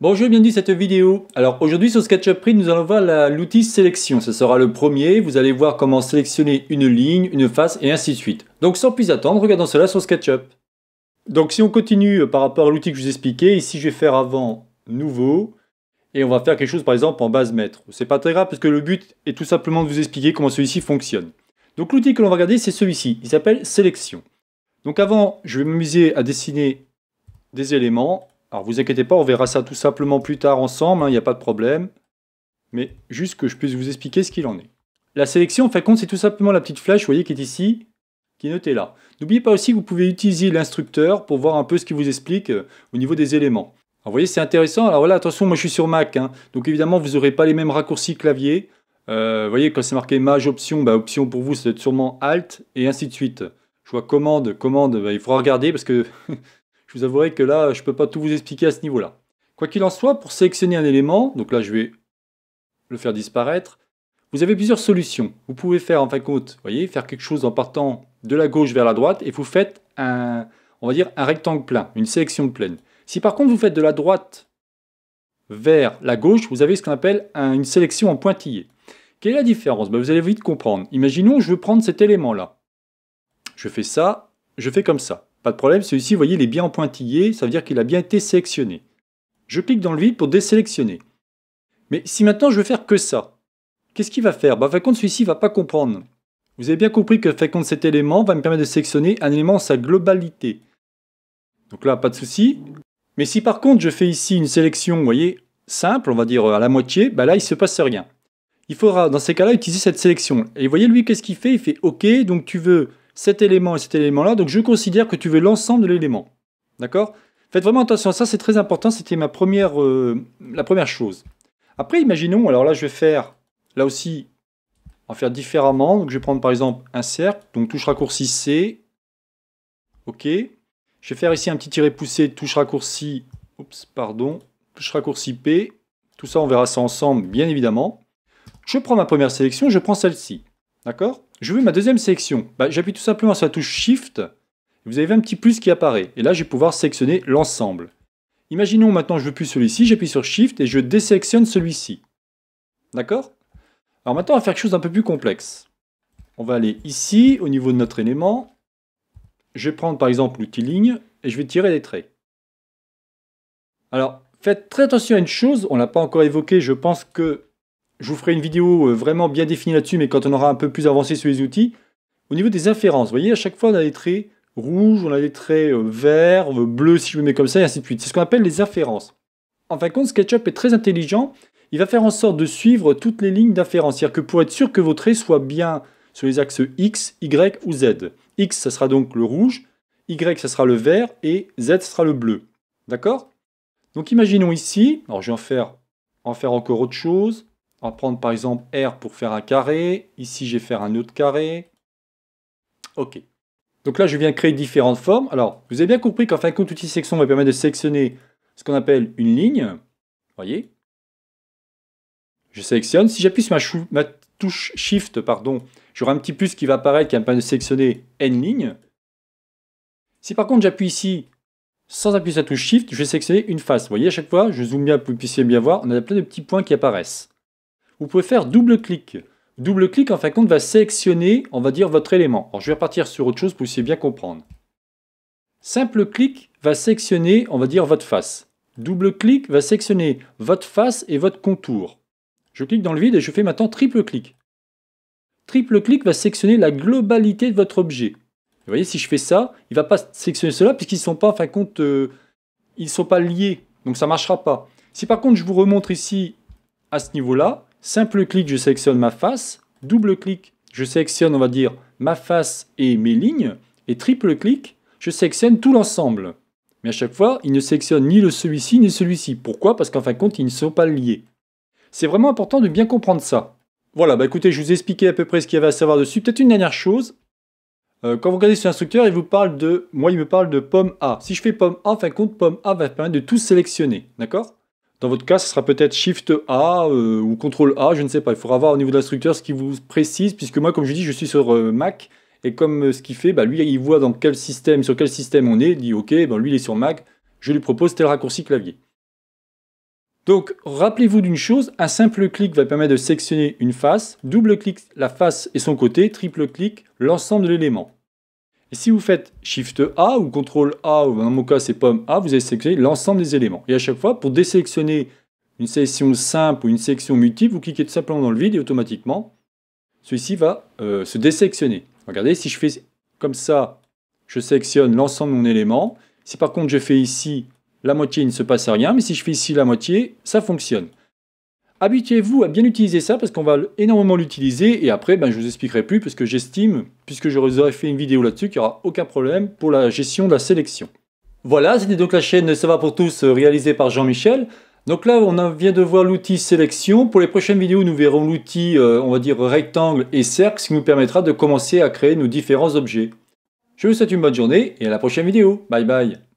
Bonjour, bienvenue dans cette vidéo. Alors aujourd'hui sur SketchUp Print, nous allons voir l'outil sélection. Ce sera le premier, vous allez voir comment sélectionner une ligne, une face et ainsi de suite. Donc sans plus attendre, regardons cela sur SketchUp. Donc si on continue euh, par rapport à l'outil que je vous expliqué. ici je vais faire avant nouveau et on va faire quelque chose par exemple en base mètre. C'est pas très grave parce que le but est tout simplement de vous expliquer comment celui-ci fonctionne. Donc l'outil que l'on va regarder c'est celui-ci, il s'appelle sélection. Donc avant, je vais m'amuser à dessiner des éléments alors vous inquiétez pas, on verra ça tout simplement plus tard ensemble, hein, il n'y a pas de problème. Mais juste que je puisse vous expliquer ce qu'il en est. La sélection, en fin compte, c'est tout simplement la petite flèche, vous voyez, qui est ici, qui est notée là. N'oubliez pas aussi que vous pouvez utiliser l'instructeur pour voir un peu ce qu'il vous explique euh, au niveau des éléments. Alors vous voyez, c'est intéressant. Alors voilà, attention, moi je suis sur Mac, hein. donc évidemment, vous n'aurez pas les mêmes raccourcis clavier. Euh, vous voyez, quand c'est marqué Maj Option, bah, Option pour vous, c'est sûrement Alt, et ainsi de suite. Je vois Commande, Commande, bah, il faudra regarder parce que je vous avouerai que là, je ne peux pas tout vous expliquer à ce niveau-là. Quoi qu'il en soit, pour sélectionner un élément, donc là je vais le faire disparaître, vous avez plusieurs solutions. Vous pouvez faire en fin de compte, voyez, faire quelque chose en partant de la gauche vers la droite et vous faites un, on va dire, un rectangle plein, une sélection pleine. Si par contre vous faites de la droite vers la gauche, vous avez ce qu'on appelle une sélection en pointillé. Quelle est la différence ben, Vous allez vite comprendre. Imaginons, je veux prendre cet élément-là. Je fais ça, je fais comme ça. Pas de problème, celui-ci, vous voyez, il est bien en pointillé, ça veut dire qu'il a bien été sélectionné. Je clique dans le vide pour désélectionner. Mais si maintenant je veux faire que ça, qu'est-ce qu'il va faire bah, celui-ci ne va pas comprendre. Vous avez bien compris que faconte cet élément va me permettre de sélectionner un élément en sa globalité. Donc là, pas de souci. Mais si par contre je fais ici une sélection, vous voyez, simple, on va dire à la moitié, bah là il ne se passe rien. Il faudra dans ces cas-là utiliser cette sélection. Et vous voyez lui, qu'est-ce qu'il fait Il fait OK, donc tu veux cet élément et cet élément-là, donc je considère que tu veux l'ensemble de l'élément. D'accord Faites vraiment attention à ça, c'est très important, c'était ma première, euh, la première chose. Après, imaginons, alors là je vais faire, là aussi, en faire différemment. Donc je vais prendre par exemple un cercle, donc touche raccourci C, ok. Je vais faire ici un petit tiré poussé, touche raccourci, oups, pardon, touche raccourci P. Tout ça, on verra ça ensemble, bien évidemment. Je prends ma première sélection, je prends celle-ci, d'accord je veux ma deuxième sélection. Bah, j'appuie tout simplement sur la touche Shift, vous avez un petit plus qui apparaît, et là je vais pouvoir sélectionner l'ensemble. Imaginons maintenant que je veux plus celui-ci, j'appuie sur Shift et je désélectionne celui-ci. D'accord Alors maintenant on va faire quelque chose d'un peu plus complexe. On va aller ici, au niveau de notre élément, je vais prendre par exemple l'outil ligne, et je vais tirer des traits. Alors, faites très attention à une chose, on ne l'a pas encore évoqué, je pense que je vous ferai une vidéo euh, vraiment bien définie là-dessus, mais quand on aura un peu plus avancé sur les outils. Au niveau des inférences, vous voyez, à chaque fois, on a des traits rouges, on a des traits euh, verts, euh, bleus, si je le mets comme ça, et ainsi de suite. C'est ce qu'on appelle les inférences. En fin de compte, SketchUp est très intelligent. Il va faire en sorte de suivre toutes les lignes d'inférence. C'est-à-dire que pour être sûr que vos traits soient bien sur les axes X, Y ou Z. X, ça sera donc le rouge, Y, ça sera le vert, et Z, ça sera le bleu. D'accord Donc imaginons ici, alors je vais en faire encore autre chose. On va prendre par exemple R pour faire un carré. Ici, je vais faire un autre carré. OK. Donc là, je viens créer différentes formes. Alors, vous avez bien compris qu'en fin de compte, l'outil section va permettre de sélectionner ce qu'on appelle une ligne. voyez Je sélectionne. Si j'appuie sur ma, touche Shift, pardon, j'aurai un petit plus qui va apparaître qui va me permettre de sélectionner N lignes. Si par contre, j'appuie ici sans appuyer sur la touche Shift, je vais sélectionner une face. Vous voyez, à chaque fois, je zoome bien pour que vous puissiez bien voir, on a plein de petits points qui apparaissent vous pouvez faire double-clic. Double-clic, en fin de compte, va sélectionner, on va dire, votre élément. Alors, je vais repartir sur autre chose pour que vous puissiez bien comprendre. Simple-clic va sélectionner, on va dire, votre face. Double-clic va sélectionner votre face et votre contour. Je clique dans le vide et je fais maintenant triple-clic. Triple-clic va sélectionner la globalité de votre objet. Vous voyez, si je fais ça, il ne va pas sélectionner cela puisqu'ils ne sont pas, en fin de compte, euh, ils sont pas liés. Donc ça ne marchera pas. Si par contre je vous remontre ici à ce niveau-là, Simple clic, je sélectionne ma face. Double clic, je sélectionne, on va dire, ma face et mes lignes. Et triple clic, je sélectionne tout l'ensemble. Mais à chaque fois, il ne sélectionne ni le celui-ci ni celui-ci. Pourquoi Parce qu'en fin de compte, ils ne sont pas liés. C'est vraiment important de bien comprendre ça. Voilà, bah écoutez, je vous ai expliqué à peu près ce qu'il y avait à savoir dessus. Peut-être une dernière chose. Euh, quand vous regardez sur l'instructeur, il vous parle de. Moi, il me parle de pomme A. Si je fais pomme A, en fin de compte, pomme A va permettre de tout sélectionner. D'accord dans votre cas, ce sera peut-être Shift A euh, ou Ctrl A, je ne sais pas. Il faudra voir au niveau de la ce qui vous précise, puisque moi, comme je dis, je suis sur euh, Mac. Et comme euh, ce qu'il fait, bah, lui, il voit dans quel système, sur quel système on est, il dit OK, ben, lui, il est sur Mac, je lui propose tel raccourci clavier. Donc, rappelez-vous d'une chose, un simple clic va permettre de sectionner une face, double clic la face et son côté, triple clic l'ensemble de l'élément. Et si vous faites Shift A ou CTRL A, ou dans mon cas c'est pomme A, vous allez sélectionner l'ensemble des éléments. Et à chaque fois, pour désélectionner une sélection simple ou une sélection multiple, vous cliquez tout simplement dans le vide et automatiquement, celui-ci va euh, se désélectionner. Regardez, si je fais comme ça, je sélectionne l'ensemble de mon élément. Si par contre je fais ici la moitié, il ne se passe rien, mais si je fais ici la moitié, ça fonctionne. Habituez-vous à bien utiliser ça parce qu'on va énormément l'utiliser et après ben, je vous expliquerai plus parce que j'estime, puisque j'aurais fait une vidéo là-dessus, qu'il n'y aura aucun problème pour la gestion de la sélection. Voilà, c'était donc la chaîne Ça va pour tous euh, réalisée par Jean-Michel. Donc là, on vient de voir l'outil sélection. Pour les prochaines vidéos, nous verrons l'outil, euh, on va dire, rectangle et cercle, ce qui nous permettra de commencer à créer nos différents objets. Je vous souhaite une bonne journée et à la prochaine vidéo. Bye bye